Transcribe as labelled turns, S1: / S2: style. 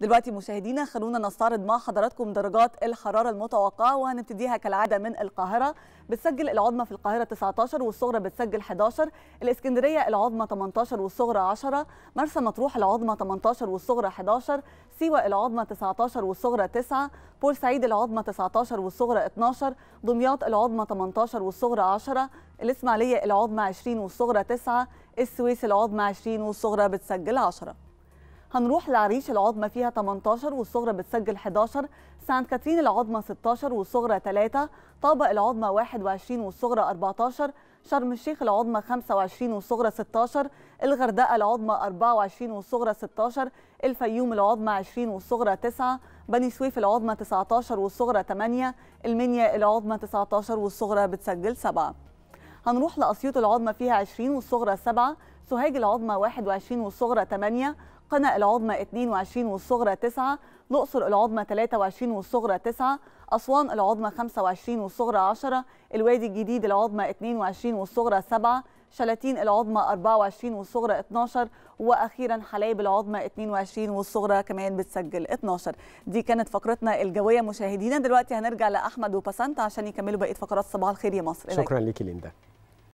S1: دلوقتي مشاهدينا خلونا نستعرض مع حضراتكم درجات الحراره المتوقعه وهنبتديها كالعاده من القاهره بتسجل العظمى في القاهره 19 والصغرى بتسجل 11 الاسكندريه العظمى 18 والصغرى 10 مرسى مطروح العظمى 18 والصغرى 11 سيوه العظمى 19 والصغرى 9 بورسعيد العظمى 19 والصغرى 12 دمياط العظمى 18 والصغرى 10 الاسماعيليه العظمى 20 والصغرى 9 السويس العظمى 20 والصغرى بتسجل 10 هنروح لعريش العظمى فيها 18 والصغرى بتسجل 11 سانت كاترين العظمى 16 والصغرى 3 طابق العظمى 21 والصغرى 14 شرم الشيخ العظمى 25 والصغرى 16 الغردقة العظمى 24 والصغرى 16 الفيوم العظمى 20 والصغرى 9 بني سويف العظمى 19 والصغرى 8 المنيا العظمى 19 والصغرى بتسجل 7 هنروح لأسيوط العظمى فيها 20 والصغرى 7 سوهاج العظمى 21 والصغرى 8 قنا العظمى 22 والصغرى 9 الأقصر العظمى 23 والصغرى 9 أسوان العظمى 25 والصغرى 10 الوادي الجديد العظمى 22 والصغرى 7 شلاتين العظمى 24 والصغرى 12 واخيرا حلايب العظمى 22 والصغرى كمان بتسجل 12 دي كانت فقرتنا الجويه مشاهدينا دلوقتي هنرجع لاحمد وبسنت عشان يكملوا بقيه فقرات صباح الخير يا مصر شكرا لك ليندا